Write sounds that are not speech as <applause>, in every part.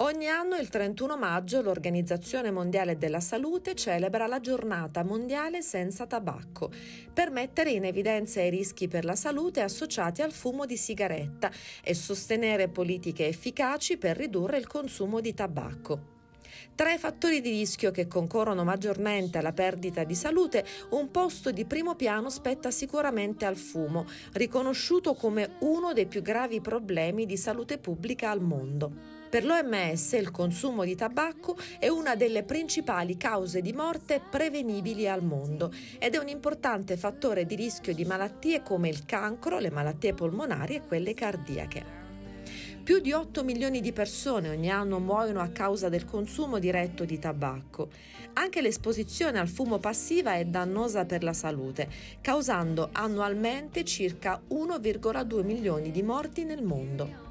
Ogni anno il 31 maggio l'Organizzazione Mondiale della Salute celebra la giornata mondiale senza tabacco per mettere in evidenza i rischi per la salute associati al fumo di sigaretta e sostenere politiche efficaci per ridurre il consumo di tabacco. Tra i fattori di rischio che concorrono maggiormente alla perdita di salute, un posto di primo piano spetta sicuramente al fumo, riconosciuto come uno dei più gravi problemi di salute pubblica al mondo. Per l'OMS il consumo di tabacco è una delle principali cause di morte prevenibili al mondo ed è un importante fattore di rischio di malattie come il cancro, le malattie polmonari e quelle cardiache. Più di 8 milioni di persone ogni anno muoiono a causa del consumo diretto di tabacco. Anche l'esposizione al fumo passiva è dannosa per la salute, causando annualmente circa 1,2 milioni di morti nel mondo.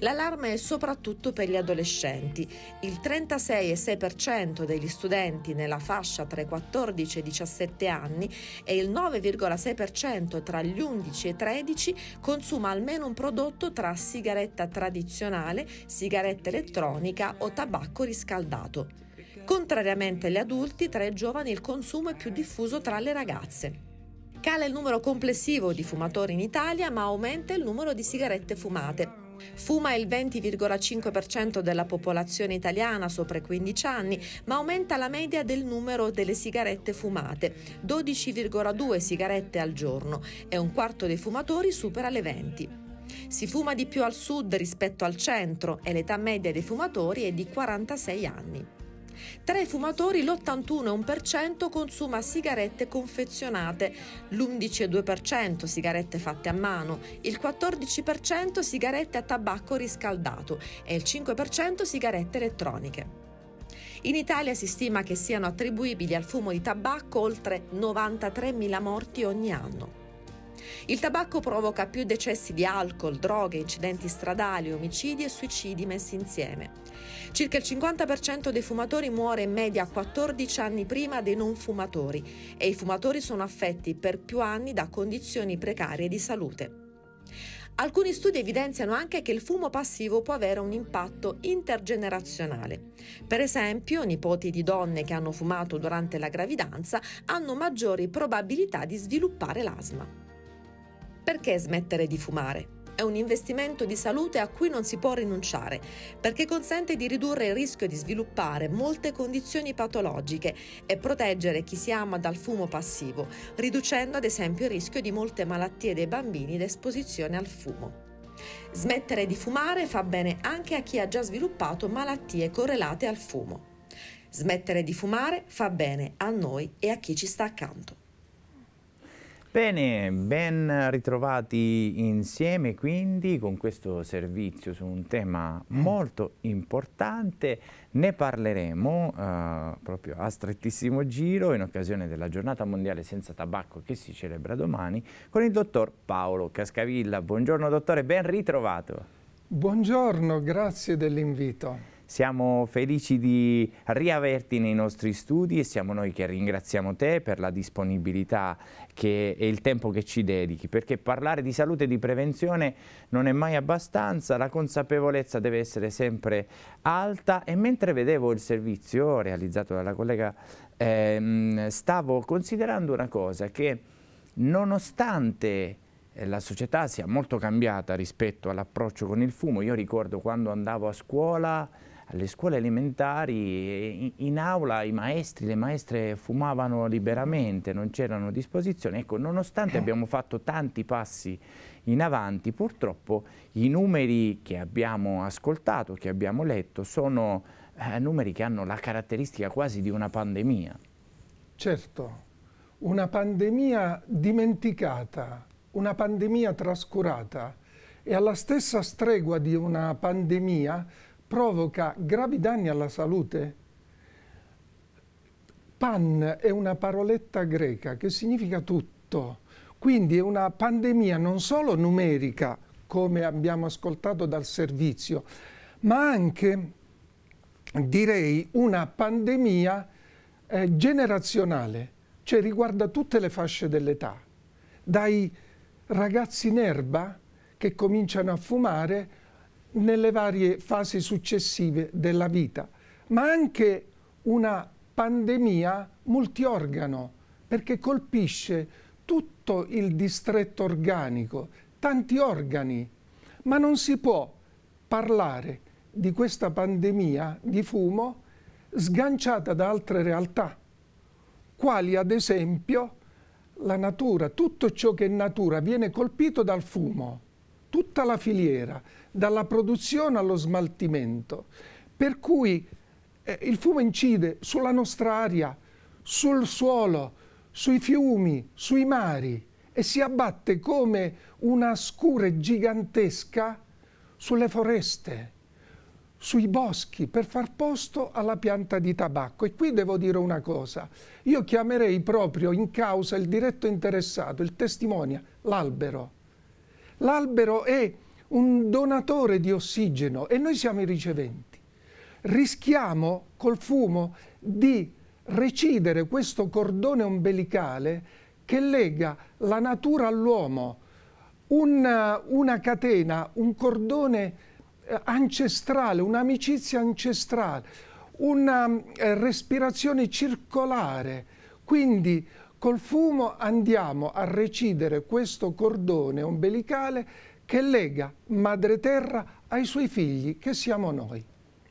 L'allarme è soprattutto per gli adolescenti. Il 36,6% degli studenti nella fascia tra i 14 e i 17 anni e il 9,6% tra gli 11 e i 13 consuma almeno un prodotto tra sigaretta tradizionale, sigaretta elettronica o tabacco riscaldato. Contrariamente agli adulti, tra i giovani il consumo è più diffuso tra le ragazze. Cala il numero complessivo di fumatori in Italia, ma aumenta il numero di sigarette fumate. Fuma il 20,5% della popolazione italiana sopra i 15 anni, ma aumenta la media del numero delle sigarette fumate, 12,2 sigarette al giorno, e un quarto dei fumatori supera le 20. Si fuma di più al sud rispetto al centro e l'età media dei fumatori è di 46 anni. Tra i fumatori l'81,1% consuma sigarette confezionate, l'11,2% sigarette fatte a mano, il 14% sigarette a tabacco riscaldato e il 5% sigarette elettroniche. In Italia si stima che siano attribuibili al fumo di tabacco oltre 93.000 morti ogni anno. Il tabacco provoca più decessi di alcol, droghe, incidenti stradali, omicidi e suicidi messi insieme. Circa il 50% dei fumatori muore in media 14 anni prima dei non fumatori e i fumatori sono affetti per più anni da condizioni precarie di salute. Alcuni studi evidenziano anche che il fumo passivo può avere un impatto intergenerazionale. Per esempio, nipoti di donne che hanno fumato durante la gravidanza hanno maggiori probabilità di sviluppare l'asma. Perché smettere di fumare? È un investimento di salute a cui non si può rinunciare, perché consente di ridurre il rischio di sviluppare molte condizioni patologiche e proteggere chi si ama dal fumo passivo, riducendo ad esempio il rischio di molte malattie dei bambini d'esposizione al fumo. Smettere di fumare fa bene anche a chi ha già sviluppato malattie correlate al fumo. Smettere di fumare fa bene a noi e a chi ci sta accanto. Bene, ben ritrovati insieme quindi con questo servizio su un tema mm. molto importante, ne parleremo eh, proprio a strettissimo giro in occasione della giornata mondiale senza tabacco che si celebra domani con il dottor Paolo Cascavilla. Buongiorno dottore, ben ritrovato. Buongiorno, grazie dell'invito. Siamo felici di riaverti nei nostri studi e siamo noi che ringraziamo te per la disponibilità e il tempo che ci dedichi, perché parlare di salute e di prevenzione non è mai abbastanza, la consapevolezza deve essere sempre alta e mentre vedevo il servizio realizzato dalla collega ehm, stavo considerando una cosa che nonostante eh, la società sia molto cambiata rispetto all'approccio con il fumo, io ricordo quando andavo a scuola alle scuole elementari in aula i maestri, le maestre fumavano liberamente, non c'erano disposizioni. Ecco, nonostante eh. abbiamo fatto tanti passi in avanti, purtroppo i numeri che abbiamo ascoltato, che abbiamo letto, sono eh, numeri che hanno la caratteristica quasi di una pandemia. Certo, una pandemia dimenticata, una pandemia trascurata e alla stessa stregua di una pandemia provoca gravi danni alla salute. Pan è una paroletta greca che significa tutto, quindi è una pandemia non solo numerica, come abbiamo ascoltato dal servizio, ma anche, direi, una pandemia eh, generazionale, cioè riguarda tutte le fasce dell'età, dai ragazzi in erba che cominciano a fumare nelle varie fasi successive della vita, ma anche una pandemia multiorgano perché colpisce tutto il distretto organico, tanti organi, ma non si può parlare di questa pandemia di fumo sganciata da altre realtà, quali ad esempio la natura, tutto ciò che è natura viene colpito dal fumo, tutta la filiera, dalla produzione allo smaltimento. Per cui eh, il fumo incide sulla nostra aria, sul suolo, sui fiumi, sui mari e si abbatte come una scure gigantesca sulle foreste, sui boschi per far posto alla pianta di tabacco. E qui devo dire una cosa, io chiamerei proprio in causa il diretto interessato, il testimonia, l'albero L'albero è un donatore di ossigeno e noi siamo i riceventi. Rischiamo col fumo di recidere questo cordone ombelicale che lega la natura all'uomo, una, una catena, un cordone eh, ancestrale, un'amicizia ancestrale, una eh, respirazione circolare. Quindi Col fumo andiamo a recidere questo cordone ombelicale che lega madre terra ai suoi figli, che siamo noi.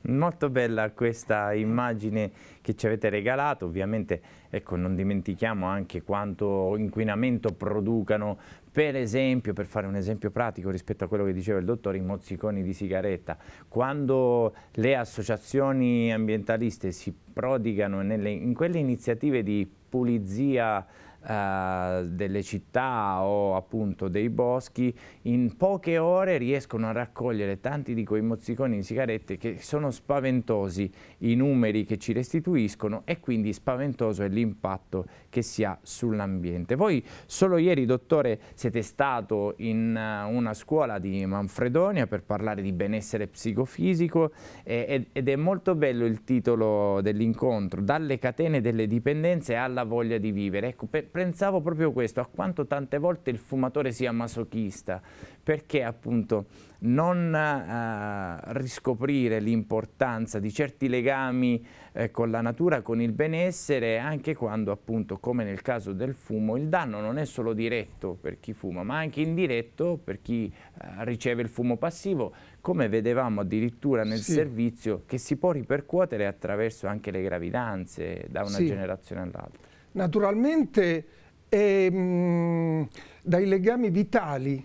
Molto bella questa immagine che ci avete regalato, ovviamente ecco, non dimentichiamo anche quanto inquinamento producano per esempio, per fare un esempio pratico rispetto a quello che diceva il dottore, i mozziconi di sigaretta. Quando le associazioni ambientaliste si prodigano nelle, in quelle iniziative di pulizia eh, delle città o appunto dei boschi, in poche ore riescono a raccogliere tanti di quei mozziconi di sigarette che sono spaventosi i numeri che ci restituiscono e quindi spaventoso è l'impatto che si ha sull'ambiente. Voi solo ieri, dottore, siete stato in eh, una scuola di Manfredonia per parlare di benessere psicofisico ed è molto bello il titolo dell'incontro, dalle catene delle dipendenze alla voglia di vivere. Ecco, per, pensavo proprio questo, a quanto tante volte il fumatore sia masochista, perché appunto non eh, riscoprire l'importanza di certi legami eh, con la natura, con il benessere, anche quando appunto, come nel caso del fumo, il danno non è solo diretto per chi fuma, ma anche indiretto per chi eh, riceve il fumo passivo, come vedevamo addirittura nel sì. servizio, che si può ripercuotere attraverso anche le gravidanze da una sì. generazione all'altra. Naturalmente è, ehm, mh, dai legami vitali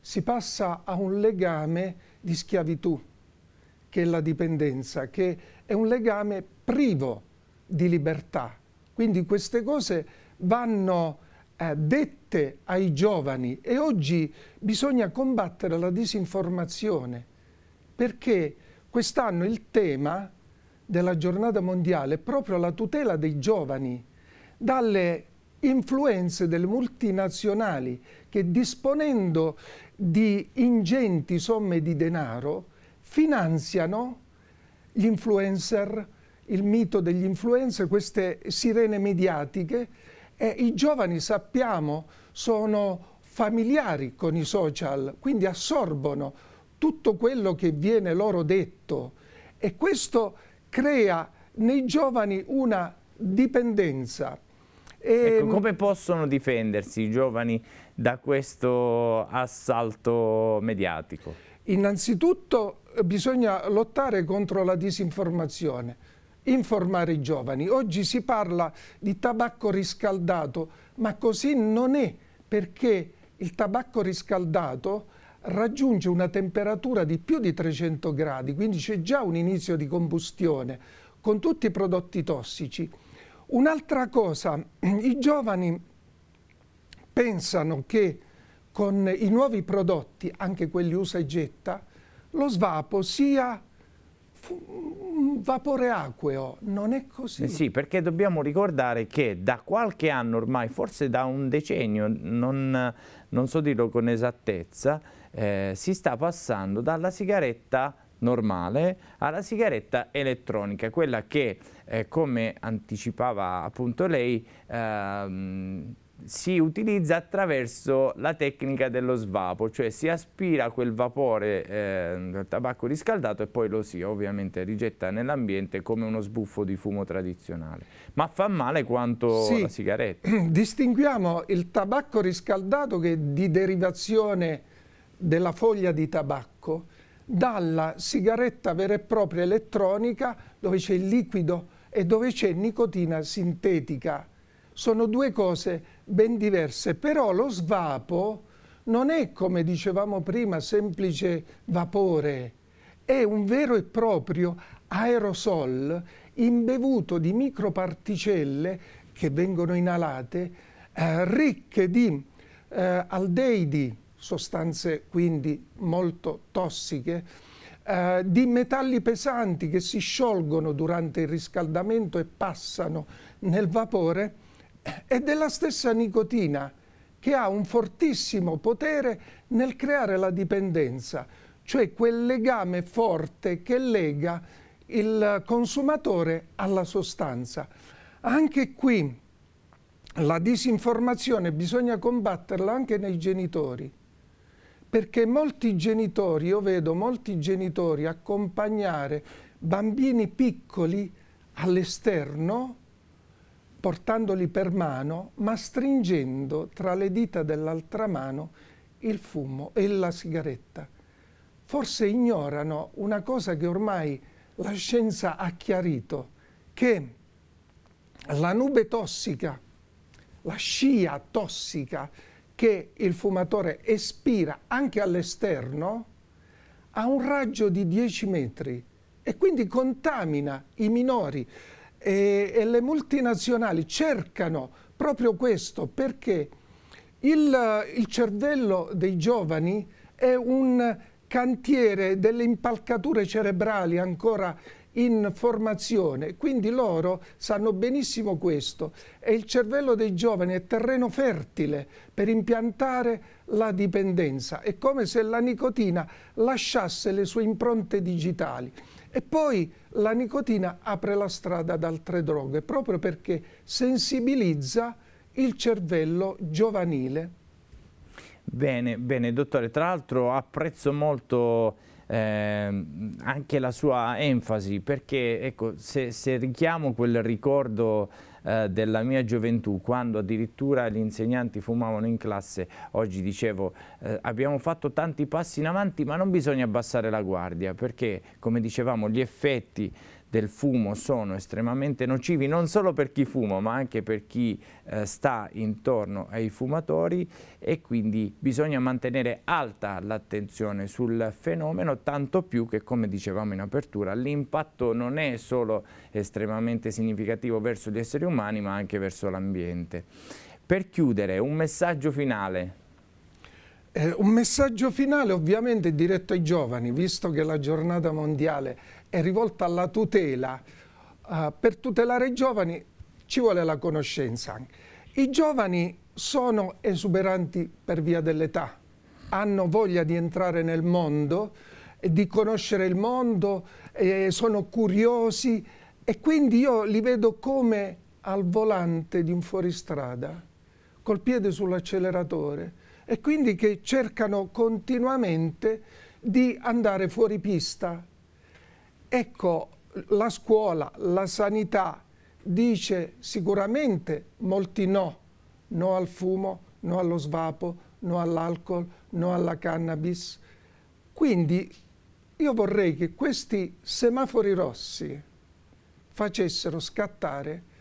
si passa a un legame di schiavitù, che è la dipendenza, che è un legame privo di libertà. Quindi queste cose vanno eh, dette ai giovani e oggi bisogna combattere la disinformazione perché quest'anno il tema della giornata mondiale è proprio la tutela dei giovani dalle influenze delle multinazionali che disponendo di ingenti somme di denaro finanziano gli influencer, il mito degli influencer, queste sirene mediatiche e i giovani sappiamo sono familiari con i social, quindi assorbono tutto quello che viene loro detto e questo crea nei giovani una dipendenza Ecco, ehm, come possono difendersi i giovani da questo assalto mediatico? Innanzitutto eh, bisogna lottare contro la disinformazione, informare i giovani. Oggi si parla di tabacco riscaldato, ma così non è perché il tabacco riscaldato raggiunge una temperatura di più di 300 gradi, quindi c'è già un inizio di combustione con tutti i prodotti tossici Un'altra cosa, i giovani pensano che con i nuovi prodotti, anche quelli usa e getta, lo svapo sia un vapore acqueo, non è così. Eh sì, perché dobbiamo ricordare che da qualche anno ormai, forse da un decennio, non, non so dirlo con esattezza, eh, si sta passando dalla sigaretta normale alla sigaretta elettronica, quella che eh, come anticipava appunto lei ehm, si utilizza attraverso la tecnica dello svapo, cioè si aspira quel vapore eh, del tabacco riscaldato e poi lo si ovviamente rigetta nell'ambiente come uno sbuffo di fumo tradizionale. Ma fa male quanto sì. la sigaretta. <clears throat> Distinguiamo il tabacco riscaldato che è di derivazione della foglia di tabacco dalla sigaretta vera e propria elettronica dove c'è il liquido e dove c'è nicotina sintetica. Sono due cose ben diverse, però lo svapo non è, come dicevamo prima, semplice vapore, è un vero e proprio aerosol imbevuto di microparticelle che vengono inalate eh, ricche di eh, aldeidi, sostanze quindi molto tossiche, eh, di metalli pesanti che si sciolgono durante il riscaldamento e passano nel vapore eh, e della stessa nicotina che ha un fortissimo potere nel creare la dipendenza, cioè quel legame forte che lega il consumatore alla sostanza. Anche qui la disinformazione bisogna combatterla anche nei genitori perché molti genitori, io vedo molti genitori accompagnare bambini piccoli all'esterno, portandoli per mano, ma stringendo tra le dita dell'altra mano il fumo e la sigaretta. Forse ignorano una cosa che ormai la scienza ha chiarito, che la nube tossica, la scia tossica, che il fumatore espira anche all'esterno a un raggio di 10 metri e quindi contamina i minori e, e le multinazionali cercano proprio questo perché il, il cervello dei giovani è un cantiere delle impalcature cerebrali ancora in formazione, quindi loro sanno benissimo questo e il cervello dei giovani è terreno fertile per impiantare la dipendenza, è come se la nicotina lasciasse le sue impronte digitali. E poi la nicotina apre la strada ad altre droghe, proprio perché sensibilizza il cervello giovanile. Bene, bene, dottore. Tra l'altro apprezzo molto eh, anche la sua enfasi, perché ecco, se, se richiamo quel ricordo eh, della mia gioventù, quando addirittura gli insegnanti fumavano in classe, oggi dicevo eh, abbiamo fatto tanti passi in avanti ma non bisogna abbassare la guardia perché come dicevamo gli effetti del fumo sono estremamente nocivi non solo per chi fuma ma anche per chi eh, sta intorno ai fumatori e quindi bisogna mantenere alta l'attenzione sul fenomeno tanto più che come dicevamo in apertura l'impatto non è solo estremamente significativo verso gli esseri umani ma anche verso l'ambiente. Per chiudere un messaggio finale eh, un messaggio finale ovviamente diretto ai giovani, visto che la giornata mondiale è rivolta alla tutela. Uh, per tutelare i giovani ci vuole la conoscenza. I giovani sono esuberanti per via dell'età, hanno voglia di entrare nel mondo, di conoscere il mondo, eh, sono curiosi e quindi io li vedo come al volante di un fuoristrada, col piede sull'acceleratore, e quindi che cercano continuamente di andare fuori pista. Ecco, la scuola, la sanità dice sicuramente molti no, no al fumo, no allo svapo, no all'alcol, no alla cannabis. Quindi io vorrei che questi semafori rossi facessero scattare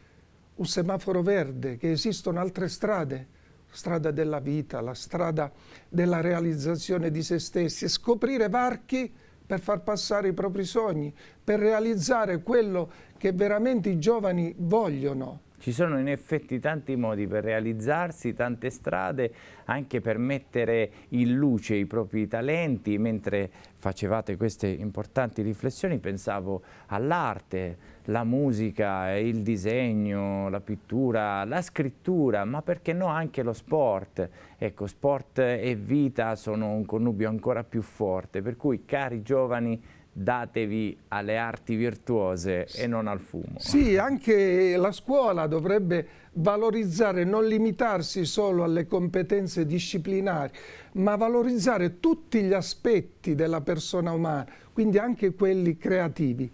un semaforo verde, che esistono altre strade strada della vita, la strada della realizzazione di se stessi, scoprire varchi per far passare i propri sogni, per realizzare quello che veramente i giovani vogliono. Ci sono in effetti tanti modi per realizzarsi, tante strade, anche per mettere in luce i propri talenti, mentre facevate queste importanti riflessioni pensavo all'arte, la musica, il disegno, la pittura, la scrittura, ma perché no anche lo sport. Ecco, sport e vita sono un connubio ancora più forte, per cui cari giovani datevi alle arti virtuose e non al fumo. Sì, anche la scuola dovrebbe valorizzare, non limitarsi solo alle competenze disciplinari, ma valorizzare tutti gli aspetti della persona umana, quindi anche quelli creativi.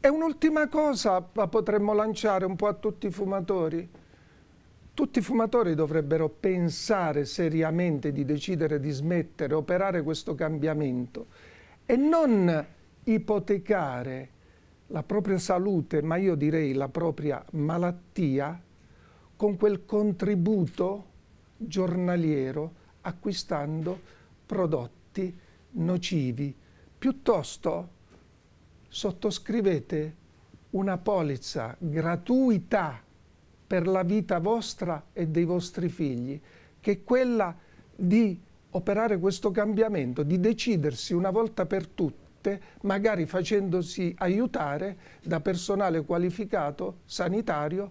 E un'ultima cosa la potremmo lanciare un po' a tutti i fumatori. Tutti i fumatori dovrebbero pensare seriamente di decidere di smettere, operare questo cambiamento e non ipotecare la propria salute, ma io direi la propria malattia, con quel contributo giornaliero acquistando prodotti nocivi. Piuttosto sottoscrivete una polizza gratuita per la vita vostra e dei vostri figli, che è quella di operare questo cambiamento, di decidersi una volta per tutte, magari facendosi aiutare da personale qualificato sanitario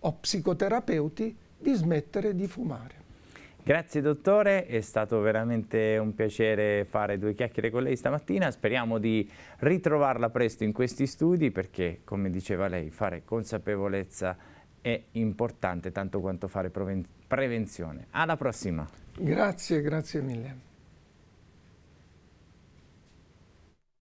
o psicoterapeuti di smettere di fumare. Grazie dottore, è stato veramente un piacere fare due chiacchiere con lei stamattina, speriamo di ritrovarla presto in questi studi perché come diceva lei fare consapevolezza è importante tanto quanto fare prevenzione. Alla prossima! Grazie, grazie mille.